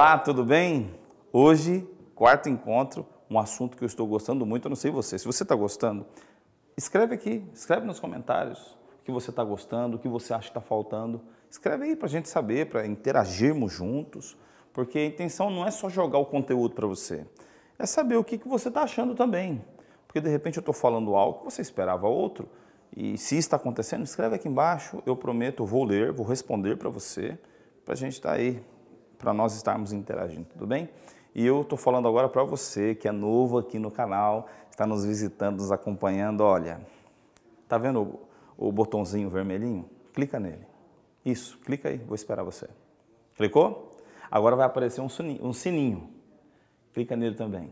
Olá, tudo bem? Hoje, quarto encontro, um assunto que eu estou gostando muito, eu não sei você. Se você está gostando, escreve aqui, escreve nos comentários o que você está gostando, o que você acha que está faltando. Escreve aí para a gente saber, para interagirmos juntos, porque a intenção não é só jogar o conteúdo para você, é saber o que, que você está achando também. Porque de repente eu estou falando algo que você esperava outro, e se está acontecendo, escreve aqui embaixo, eu prometo, eu vou ler, vou responder para você, para a gente estar tá aí para nós estarmos interagindo, tudo bem? E eu estou falando agora para você que é novo aqui no canal, está nos visitando, nos acompanhando. Olha, tá vendo o, o botãozinho vermelhinho? Clica nele. Isso, clica aí, vou esperar você. Clicou? Agora vai aparecer um sininho, um sininho. Clica nele também.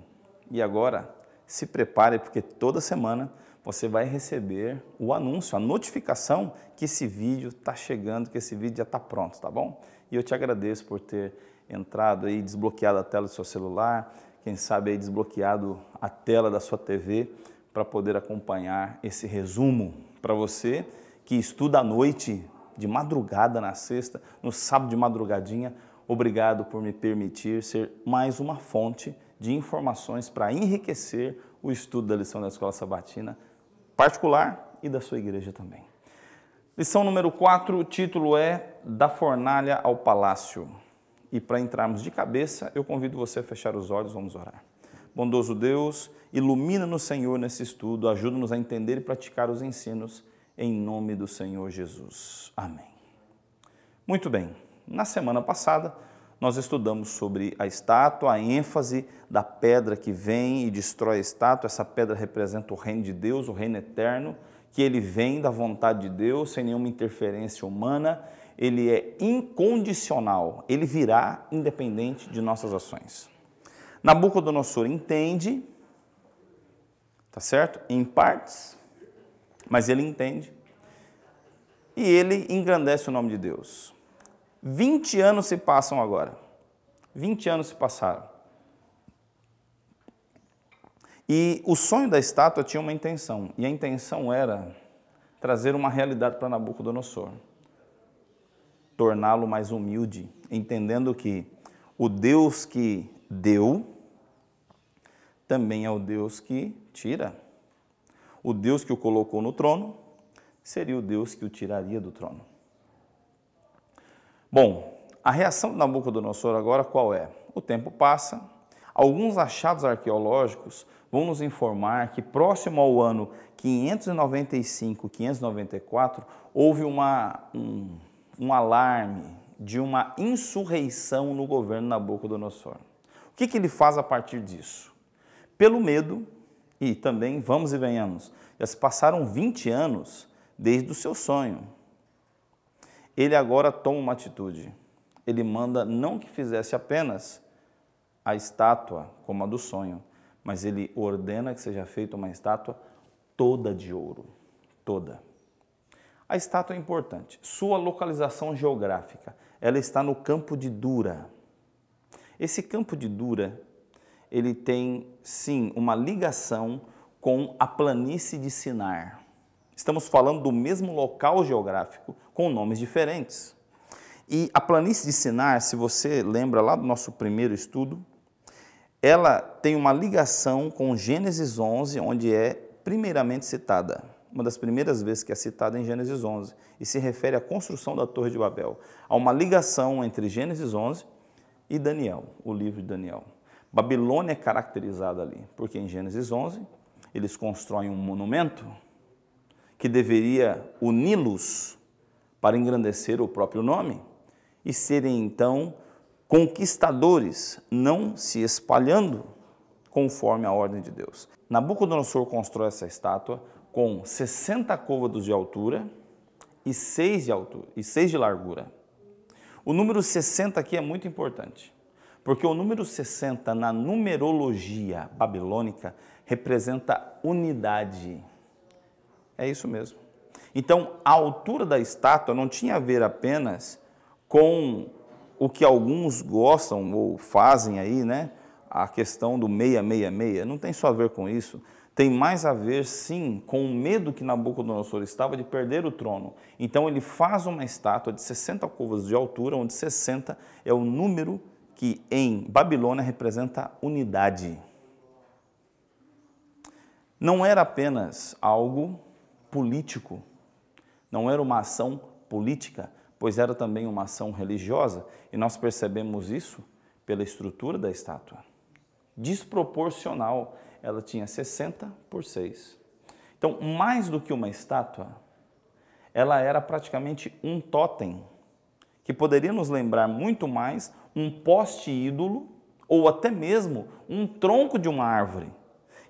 E agora, se prepare, porque toda semana você vai receber o anúncio, a notificação que esse vídeo está chegando, que esse vídeo já está pronto, tá bom? E eu te agradeço por ter entrado aí, desbloqueado a tela do seu celular, quem sabe aí desbloqueado a tela da sua TV para poder acompanhar esse resumo para você que estuda à noite, de madrugada na sexta, no sábado de madrugadinha. Obrigado por me permitir ser mais uma fonte de informações para enriquecer o estudo da lição da Escola Sabatina particular e da sua igreja também. Lição número 4, o título é da fornalha ao palácio. E para entrarmos de cabeça, eu convido você a fechar os olhos, vamos orar. Bondoso Deus, ilumina-nos, Senhor, nesse estudo, ajuda-nos a entender e praticar os ensinos, em nome do Senhor Jesus. Amém. Muito bem, na semana passada, nós estudamos sobre a estátua, a ênfase da pedra que vem e destrói a estátua. Essa pedra representa o reino de Deus, o reino eterno, que ele vem da vontade de Deus, sem nenhuma interferência humana ele é incondicional, ele virá independente de nossas ações. Nabucodonosor entende, tá certo? Em partes, mas ele entende. E ele engrandece o nome de Deus. 20 anos se passam agora. 20 anos se passaram. E o sonho da estátua tinha uma intenção, e a intenção era trazer uma realidade para Nabucodonosor torná-lo mais humilde, entendendo que o Deus que deu também é o Deus que tira. O Deus que o colocou no trono seria o Deus que o tiraria do trono. Bom, a reação de Nabucodonosor agora qual é? O tempo passa, alguns achados arqueológicos vão nos informar que próximo ao ano 595, 594, houve uma, um, um alarme de uma insurreição no governo Nabucodonosor. O que, que ele faz a partir disso? Pelo medo, e também, vamos e venhamos, já se passaram 20 anos desde o seu sonho. Ele agora toma uma atitude. Ele manda não que fizesse apenas a estátua como a do sonho, mas ele ordena que seja feita uma estátua toda de ouro, toda. A estátua é importante. Sua localização geográfica. Ela está no campo de Dura. Esse campo de Dura, ele tem sim uma ligação com a planície de Sinar. Estamos falando do mesmo local geográfico com nomes diferentes. E a planície de Sinar, se você lembra lá do nosso primeiro estudo, ela tem uma ligação com Gênesis 11, onde é primeiramente citada uma das primeiras vezes que é citada em Gênesis 11, e se refere à construção da Torre de Babel. Há uma ligação entre Gênesis 11 e Daniel, o livro de Daniel. Babilônia é caracterizada ali, porque em Gênesis 11 eles constroem um monumento que deveria uni-los para engrandecer o próprio nome e serem então conquistadores, não se espalhando conforme a ordem de Deus. Nabucodonosor constrói essa estátua, com 60 côvados de altura e 6 de, altura, e 6 de largura. O número 60 aqui é muito importante, porque o número 60 na numerologia babilônica representa unidade. É isso mesmo. Então, a altura da estátua não tinha a ver apenas com o que alguns gostam ou fazem aí, né? A questão do 666 não tem só a ver com isso tem mais a ver, sim, com o medo que Nabucodonosor estava de perder o trono. Então ele faz uma estátua de 60 covas de altura, onde 60 é o número que em Babilônia representa unidade. Não era apenas algo político, não era uma ação política, pois era também uma ação religiosa, e nós percebemos isso pela estrutura da estátua. Desproporcional ela tinha 60 por 6. Então, mais do que uma estátua, ela era praticamente um totem, que poderia nos lembrar muito mais um poste ídolo ou até mesmo um tronco de uma árvore.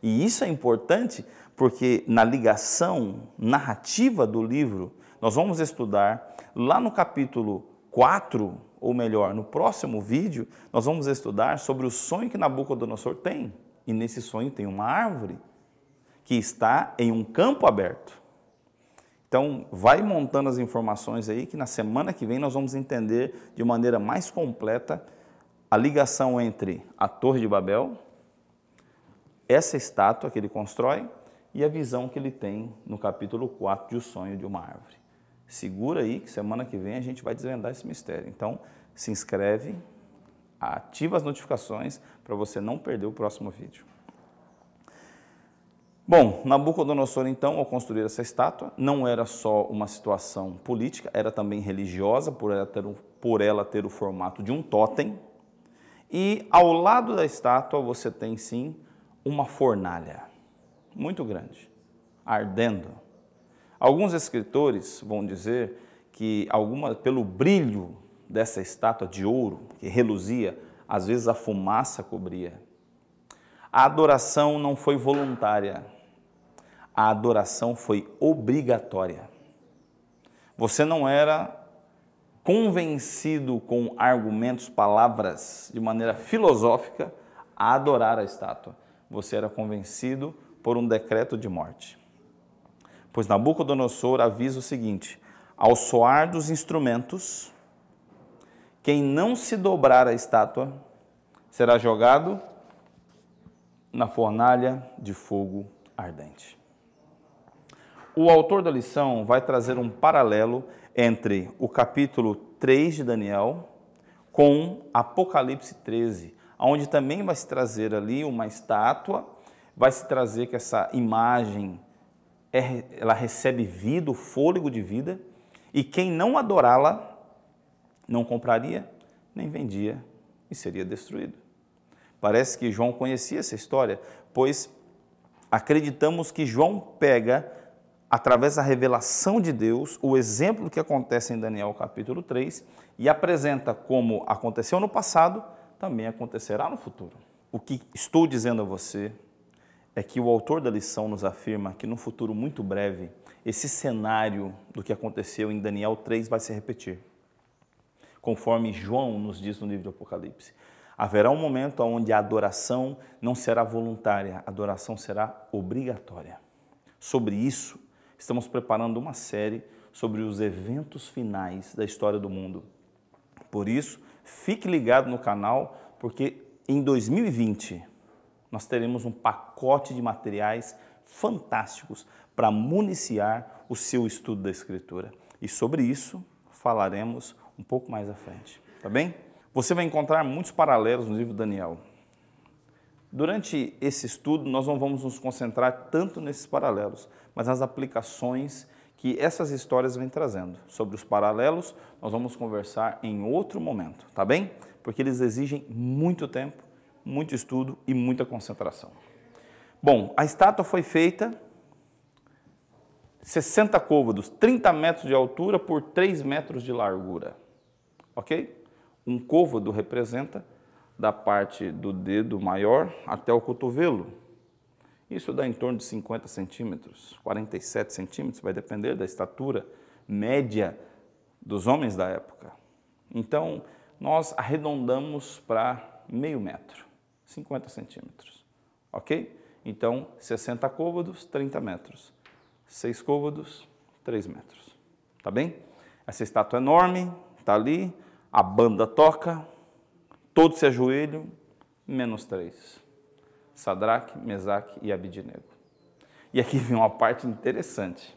E isso é importante porque na ligação narrativa do livro, nós vamos estudar lá no capítulo 4, ou melhor, no próximo vídeo, nós vamos estudar sobre o sonho que Nabucodonosor tem. E nesse sonho tem uma árvore que está em um campo aberto. Então, vai montando as informações aí que na semana que vem nós vamos entender de maneira mais completa a ligação entre a Torre de Babel, essa estátua que ele constrói e a visão que ele tem no capítulo 4 de O Sonho de uma Árvore. Segura aí que semana que vem a gente vai desvendar esse mistério. Então, se inscreve, ativa as notificações para você não perder o próximo vídeo. Bom, Nabucodonosor, então, ao construir essa estátua, não era só uma situação política, era também religiosa, por ela ter, um, por ela ter o formato de um totem. E ao lado da estátua você tem, sim, uma fornalha muito grande, ardendo. Alguns escritores vão dizer que, alguma, pelo brilho dessa estátua de ouro que reluzia, às vezes a fumaça cobria. A adoração não foi voluntária, a adoração foi obrigatória. Você não era convencido com argumentos, palavras, de maneira filosófica, a adorar a estátua. Você era convencido por um decreto de morte. Pois Nabucodonosor avisa o seguinte: ao soar dos instrumentos, quem não se dobrar à estátua será jogado na fornalha de fogo ardente. O autor da lição vai trazer um paralelo entre o capítulo 3 de Daniel com Apocalipse 13, onde também vai se trazer ali uma estátua, vai se trazer que essa imagem é ela recebe vida, o fôlego de vida, e quem não adorá-la não compraria, nem vendia e seria destruído. Parece que João conhecia essa história, pois acreditamos que João pega, através da revelação de Deus, o exemplo que acontece em Daniel capítulo 3 e apresenta como aconteceu no passado, também acontecerá no futuro. O que estou dizendo a você é que o autor da lição nos afirma que no futuro muito breve, esse cenário do que aconteceu em Daniel 3 vai se repetir conforme João nos diz no livro do Apocalipse. Haverá um momento onde a adoração não será voluntária, a adoração será obrigatória. Sobre isso, estamos preparando uma série sobre os eventos finais da história do mundo. Por isso, fique ligado no canal, porque em 2020 nós teremos um pacote de materiais fantásticos para municiar o seu estudo da Escritura. E sobre isso falaremos um pouco mais à frente, tá bem? Você vai encontrar muitos paralelos no livro de Daniel. Durante esse estudo, nós não vamos nos concentrar tanto nesses paralelos, mas nas aplicações que essas histórias vêm trazendo. Sobre os paralelos, nós vamos conversar em outro momento, tá bem? Porque eles exigem muito tempo, muito estudo e muita concentração. Bom, a estátua foi feita 60 côvados, 30 metros de altura por 3 metros de largura ok? Um côvado representa da parte do dedo maior até o cotovelo. Isso dá em torno de 50 centímetros, 47 centímetros, vai depender da estatura média dos homens da época. Então, nós arredondamos para meio metro, 50 centímetros, ok? Então, 60 côvados, 30 metros. 6 côvados, 3 metros, tá bem? Essa estátua é enorme, está ali, a banda toca, todos se ajoelham, menos três. Sadraque, Mesaque e Abidinego. E aqui vem uma parte interessante.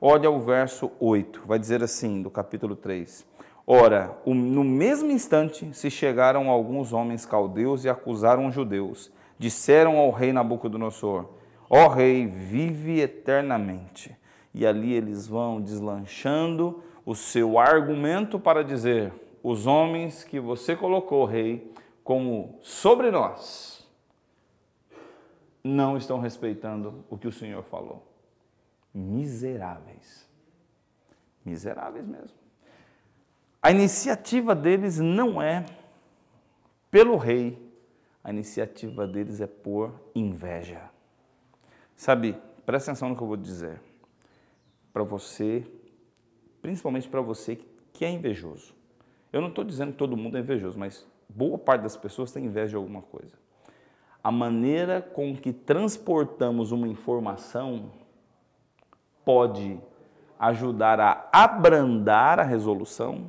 Olha o verso 8, vai dizer assim, do capítulo 3. Ora, no mesmo instante se chegaram alguns homens caldeus e acusaram os judeus. Disseram ao rei Nabucodonosor: Ó rei, vive eternamente. E ali eles vão deslanchando o seu argumento para dizer: os homens que você colocou, rei, como sobre nós, não estão respeitando o que o Senhor falou. Miseráveis. Miseráveis mesmo. A iniciativa deles não é pelo rei, a iniciativa deles é por inveja. Sabe, presta atenção no que eu vou dizer. Para você, principalmente para você que é invejoso. Eu não estou dizendo que todo mundo é invejoso, mas boa parte das pessoas tem inveja de alguma coisa. A maneira com que transportamos uma informação pode ajudar a abrandar a resolução,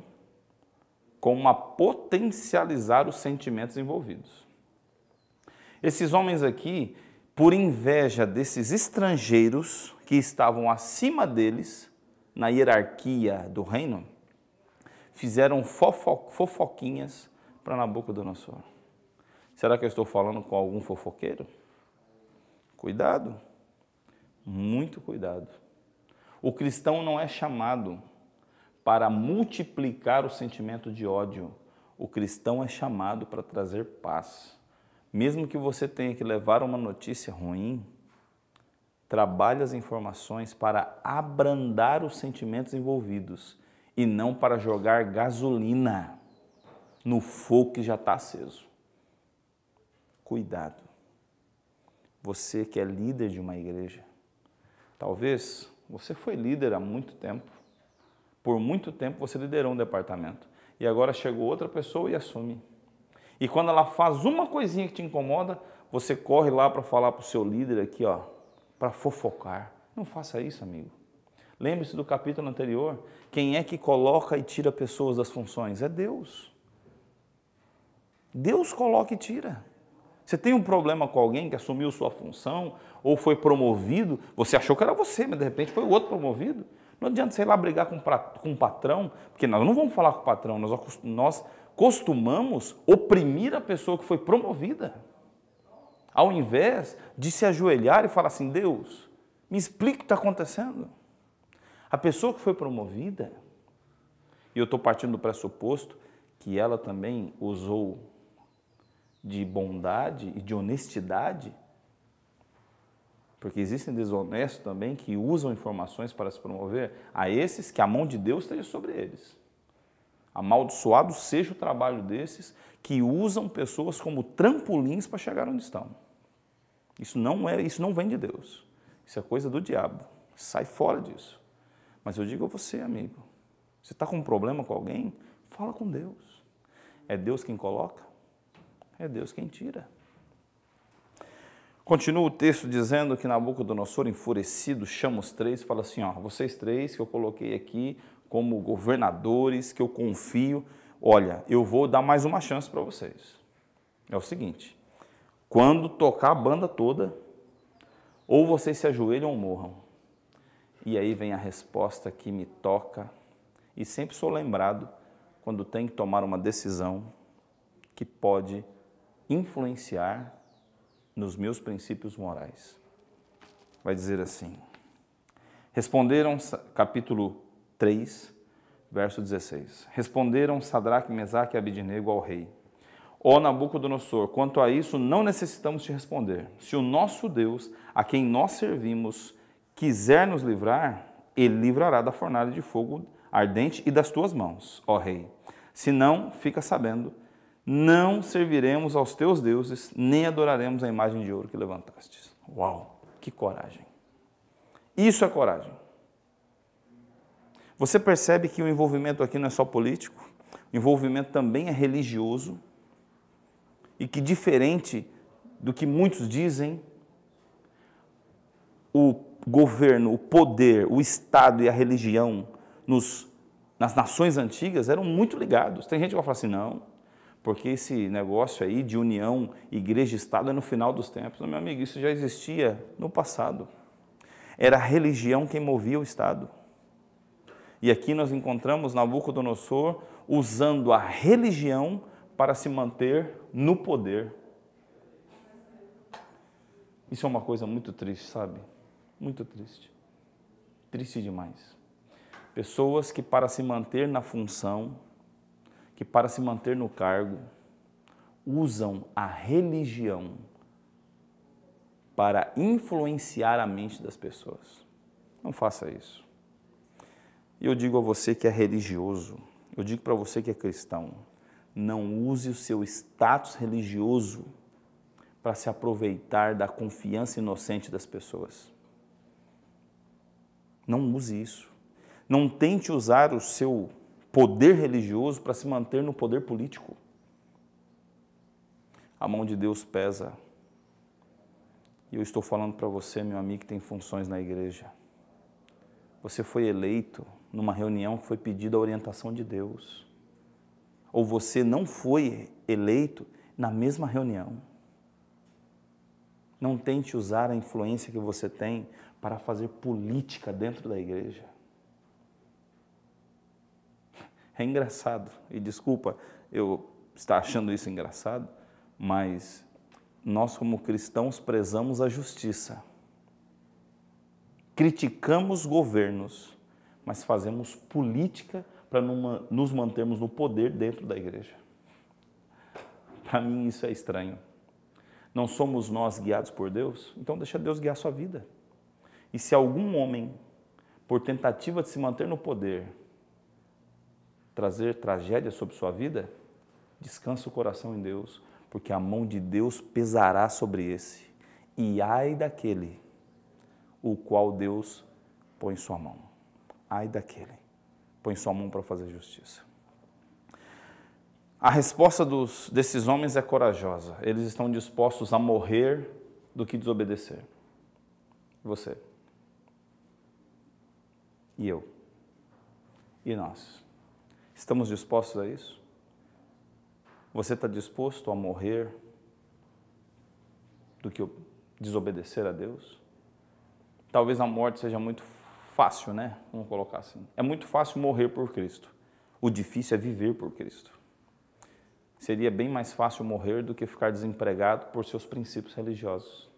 como a potencializar os sentimentos envolvidos. Esses homens aqui, por inveja desses estrangeiros que estavam acima deles na hierarquia do reino, fizeram fofo, fofoquinhas para Nabucodonosor. Será que eu estou falando com algum fofoqueiro? Cuidado, muito cuidado. O cristão não é chamado para multiplicar o sentimento de ódio. O cristão é chamado para trazer paz. Mesmo que você tenha que levar uma notícia ruim, trabalhe as informações para abrandar os sentimentos envolvidos e não para jogar gasolina no fogo que já está aceso. Cuidado. Você que é líder de uma igreja, talvez você foi líder há muito tempo. Por muito tempo você liderou um departamento. E agora chegou outra pessoa e assume. E quando ela faz uma coisinha que te incomoda, você corre lá para falar para o seu líder aqui, ó, para fofocar. Não faça isso, amigo. Lembre-se do capítulo anterior: quem é que coloca e tira pessoas das funções? É Deus. Deus coloca e tira. Você tem um problema com alguém que assumiu sua função ou foi promovido, você achou que era você, mas de repente foi o outro promovido. Não adianta você ir lá brigar com, com o patrão, porque nós não vamos falar com o patrão, nós, nós costumamos oprimir a pessoa que foi promovida, ao invés de se ajoelhar e falar assim: Deus, me explica o que está acontecendo. A pessoa que foi promovida, e eu estou partindo do pressuposto que ela também usou de bondade e de honestidade, porque existem desonestos também que usam informações para se promover, a esses que a mão de Deus esteja sobre eles. Amaldiçoado seja o trabalho desses que usam pessoas como trampolins para chegar onde estão. Isso não é, isso não vem de Deus. Isso é coisa do diabo. Sai fora disso. Mas eu digo a você, amigo, você está com um problema com alguém? Fala com Deus. É Deus quem coloca, é Deus quem tira. Continua o texto dizendo que Nabucodonosor, enfurecido, chama os três e fala assim: ó, vocês três que eu coloquei aqui como governadores, que eu confio, olha, eu vou dar mais uma chance para vocês. É o seguinte: quando tocar a banda toda, ou vocês se ajoelham ou morram. E aí vem a resposta que me toca e sempre sou lembrado quando tenho que tomar uma decisão que pode influenciar nos meus princípios morais. Vai dizer assim: Responderam, capítulo 3, verso 16. Responderam Sadraque, Mesaque e Abidinego ao rei: Ó Nabucodonosor, quanto a isso não necessitamos te responder. Se o nosso Deus, a quem nós servimos, quiser nos livrar, ele livrará da fornalha de fogo ardente e das tuas mãos, ó rei. Se não, fica sabendo, não serviremos aos teus deuses, nem adoraremos a imagem de ouro que levantastes. Uau, que coragem. Isso é coragem. Você percebe que o envolvimento aqui não é só político, o envolvimento também é religioso, e que diferente do que muitos dizem, o governo, o poder, o Estado e a religião nos, nas nações antigas eram muito ligados. Tem gente que vai falar assim, não, porque esse negócio aí de união igreja e Estado é no final dos tempos. Meu amigo, isso já existia no passado. Era a religião quem movia o Estado. E aqui nós encontramos Nabucodonosor usando a religião para se manter no poder. Isso é uma coisa muito triste, sabe? Muito triste. Triste demais. Pessoas que, para se manter na função, que para se manter no cargo, usam a religião para influenciar a mente das pessoas. Não faça isso. E eu digo a você que é religioso, eu digo para você que é cristão, não use o seu status religioso para se aproveitar da confiança inocente das pessoas. Não use isso. Não tente usar o seu poder religioso para se manter no poder político. A mão de Deus pesa. E eu estou falando para você, meu amigo, que tem funções na igreja. Você foi eleito numa reunião que foi pedida a orientação de Deus. Ou você não foi eleito na mesma reunião. Não tente usar a influência que você tem para fazer política dentro da igreja. É engraçado, e desculpa eu estar achando isso engraçado, mas nós, como cristãos, prezamos a justiça. Criticamos governos, mas fazemos política para nos mantermos no poder dentro da igreja. Para mim, isso é estranho. Não somos nós guiados por Deus? Então, deixa Deus guiar a sua vida. E se algum homem, por tentativa de se manter no poder, trazer tragédia sobre sua vida, descansa o coração em Deus, porque a mão de Deus pesará sobre esse. E ai daquele o qual Deus põe sua mão. Ai daquele põe sua mão para fazer justiça. A resposta dos, desses homens é corajosa. Eles estão dispostos a morrer do que desobedecer. Você e eu. E nós? Estamos dispostos a isso? Você está disposto a morrer do que desobedecer a Deus? Talvez a morte seja muito fácil, né? Vamos colocar assim. É muito fácil morrer por Cristo. O difícil é viver por Cristo. Seria bem mais fácil morrer do que ficar desempregado por seus princípios religiosos.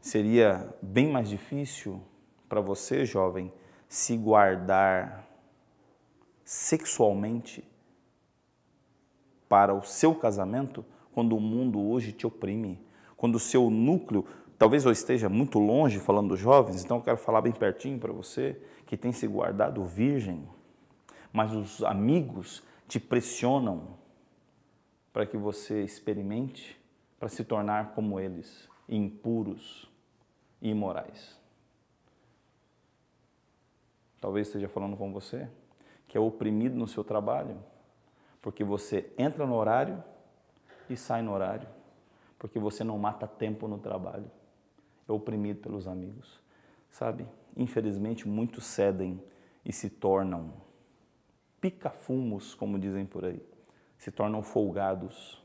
Seria bem mais difícil para você, jovem, se guardar sexualmente para o seu casamento quando o mundo hoje te oprime, quando o seu núcleo, talvez eu esteja muito longe falando dos jovens, então eu quero falar bem pertinho para você que tem se guardado virgem, mas os amigos te pressionam para que você experimente para se tornar como eles, impuros e imorais talvez esteja falando com você, que é oprimido no seu trabalho, porque você entra no horário e sai no horário, porque você não mata tempo no trabalho. É oprimido pelos amigos, sabe? Infelizmente, muitos cedem e se tornam pica-fumos, como dizem por aí. Se tornam folgados,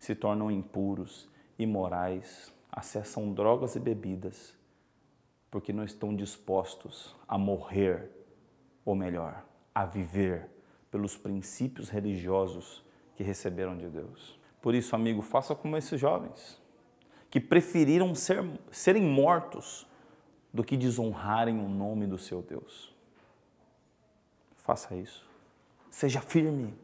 se tornam impuros, imorais, acessam drogas e bebidas porque não estão dispostos a morrer, ou melhor, a viver pelos princípios religiosos que receberam de Deus. Por isso, amigo, faça como esses jovens que preferiram ser, serem mortos do que desonrarem o nome do seu Deus. Faça isso. Seja firme.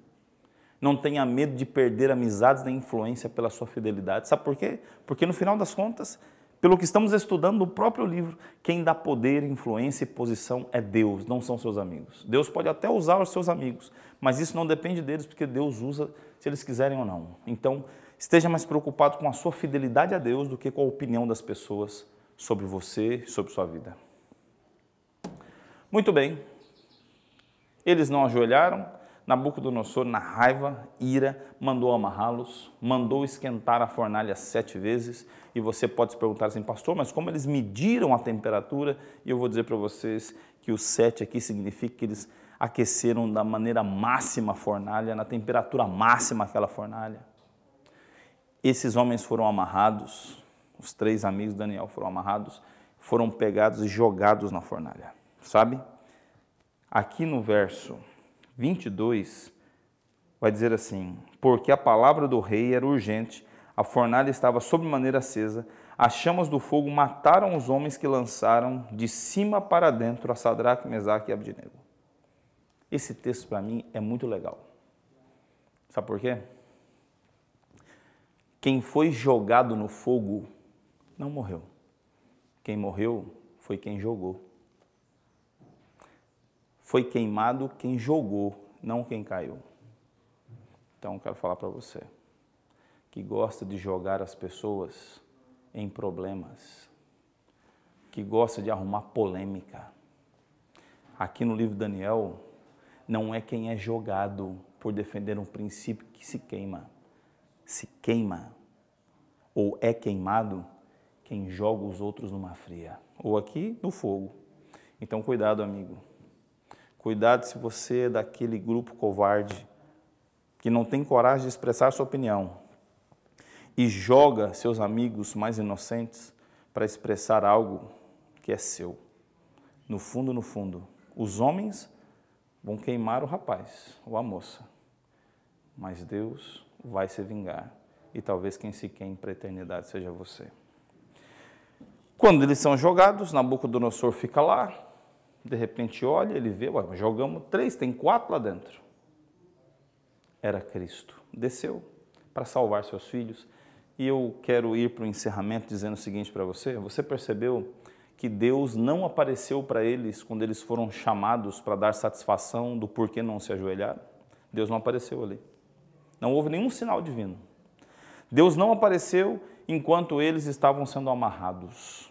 Não tenha medo de perder amizades nem influência pela sua fidelidade. Sabe por quê? Porque no final das contas, pelo que estamos estudando no próprio livro, quem dá poder, influência e posição é Deus, não são seus amigos. Deus pode até usar os seus amigos, mas isso não depende deles, porque Deus usa se eles quiserem ou não. Então, esteja mais preocupado com a sua fidelidade a Deus do que com a opinião das pessoas sobre você, e sobre sua vida. Muito bem. Eles não ajoelharam, Nabucodonosor, na raiva, ira, mandou amarrá-los, mandou esquentar a fornalha sete vezes. E você pode se perguntar assim, pastor, mas como eles mediram a temperatura? E eu vou dizer para vocês que o sete aqui significa que eles aqueceram da maneira máxima a fornalha, na temperatura máxima aquela fornalha. Esses homens foram amarrados, os três amigos de Daniel foram amarrados, foram pegados e jogados na fornalha, sabe? Aqui no verso 22, vai dizer assim: Porque a palavra do rei era urgente, a fornalha estava sobremaneira acesa, as chamas do fogo mataram os homens que lançaram de cima para dentro a Sadraque, Mesaque e Abdinego. Esse texto para mim é muito legal. Sabe por quê? Quem foi jogado no fogo não morreu. Quem morreu foi quem jogou foi queimado quem jogou, não quem caiu. Então, quero falar para você que gosta de jogar as pessoas em problemas, que gosta de arrumar polêmica. Aqui no livro Daniel, não é quem é jogado por defender um princípio que se queima. Se queima ou é queimado quem joga os outros numa fria, ou aqui no fogo. Então, cuidado, amigo. Cuidado se você é daquele grupo covarde que não tem coragem de expressar sua opinião e joga seus amigos mais inocentes para expressar algo que é seu. No fundo, no fundo, os homens vão queimar o rapaz ou a moça, mas Deus vai se vingar e talvez quem se queime para a eternidade seja você. Quando eles são jogados, Nabucodonosor fica lá, de repente olha, ele vê, ué, jogamos três, tem quatro lá dentro. Era Cristo. Desceu para salvar seus filhos. E eu quero ir para o encerramento dizendo o seguinte para você: você percebeu que Deus não apareceu para eles quando eles foram chamados para dar satisfação do porquê não se ajoelharam? Deus não apareceu ali. Não houve nenhum sinal divino. Deus não apareceu enquanto eles estavam sendo amarrados.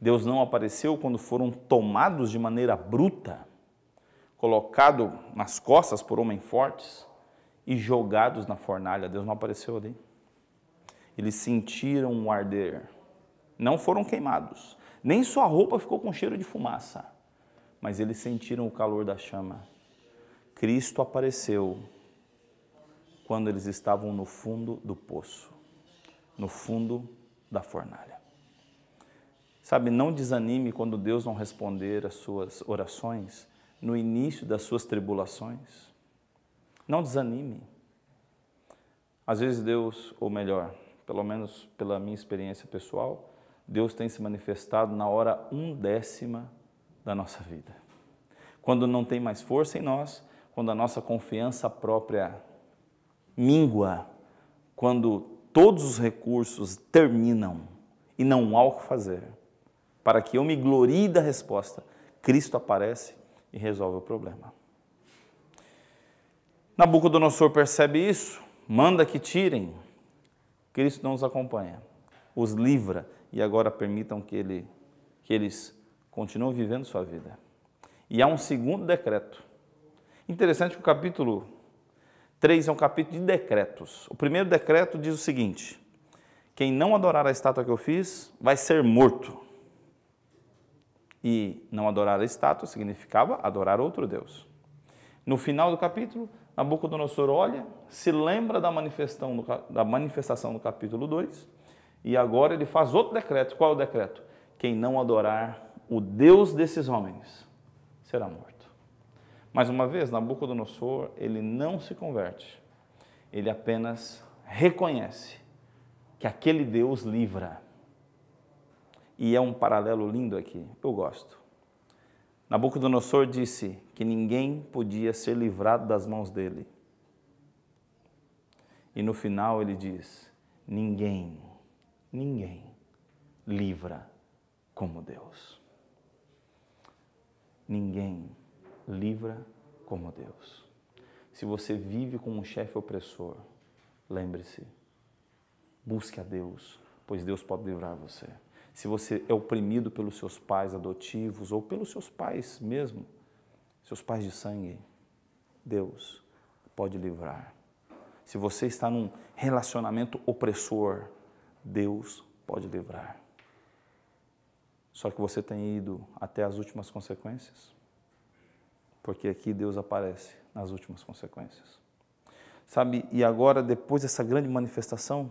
Deus não apareceu quando foram tomados de maneira bruta, colocado nas costas por homens fortes e jogados na fornalha. Deus não apareceu ali. Eles sentiram o arder. Não foram queimados. Nem sua roupa ficou com cheiro de fumaça. Mas eles sentiram o calor da chama. Cristo apareceu quando eles estavam no fundo do poço, no fundo da fornalha. Sabe, não desanime quando Deus não responder as suas orações no início das suas tribulações. Não desanime. Às vezes Deus, ou melhor, pelo menos pela minha experiência pessoal, Deus tem se manifestado na hora um décima da nossa vida. Quando não tem mais força em nós, quando a nossa confiança própria mingua, quando todos os recursos terminam e não há o que fazer para que eu me glorie da resposta, Cristo aparece e resolve o problema. Nabucodonosor percebe isso, manda que tirem. Cristo não os acompanha, os livra e agora permitam que, ele, que eles continuem vivendo sua vida. E há um segundo decreto. Interessante que o capítulo 3 é um capítulo de decretos. O primeiro decreto diz o seguinte: quem não adorar a estátua que eu fiz vai ser morto. E não adorar a estátua significava adorar outro Deus. No final do capítulo, Nabucodonosor olha, se lembra da manifestação, da manifestação do capítulo 2 e agora ele faz outro decreto. Qual é o decreto? Quem não adorar o Deus desses homens será morto. Mais uma vez, Nabucodonosor, ele não se converte. Ele apenas reconhece que aquele Deus livra. E é um paralelo lindo aqui, eu gosto. Nabucodonosor disse que ninguém podia ser livrado das mãos dele. E no final ele diz: ninguém, ninguém livra como Deus. Ninguém livra como Deus. Se você vive com um chefe opressor, lembre-se, busque a Deus, pois Deus pode livrar você se você é oprimido pelos seus pais adotivos ou pelos seus pais mesmo, seus pais de sangue, Deus pode livrar. Se você está num relacionamento opressor, Deus pode livrar. Só que você tem ido até as últimas consequências, porque aqui Deus aparece nas últimas consequências. Sabe, e agora, depois dessa grande manifestação,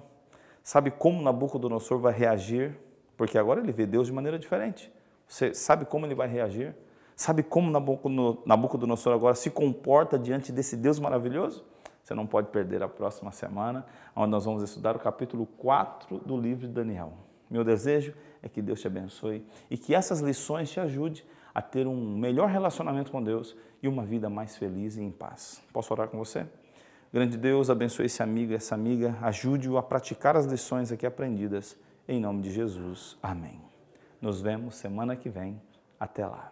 sabe como Nabucodonosor vai reagir? Porque agora ele vê Deus de maneira diferente. Você sabe como ele vai reagir? Sabe como Nabucodonosor agora se comporta diante desse Deus maravilhoso? Você não pode perder a próxima semana, onde nós vamos estudar o capítulo 4 do livro de Daniel. Meu desejo é que Deus te abençoe e que essas lições te ajude a ter um melhor relacionamento com Deus e uma vida mais feliz e em paz. Posso orar com você? Grande Deus, abençoe esse amigo e essa amiga, ajude-o a praticar as lições aqui aprendidas em nome de Jesus, amém. Nos vemos semana que vem. Até lá.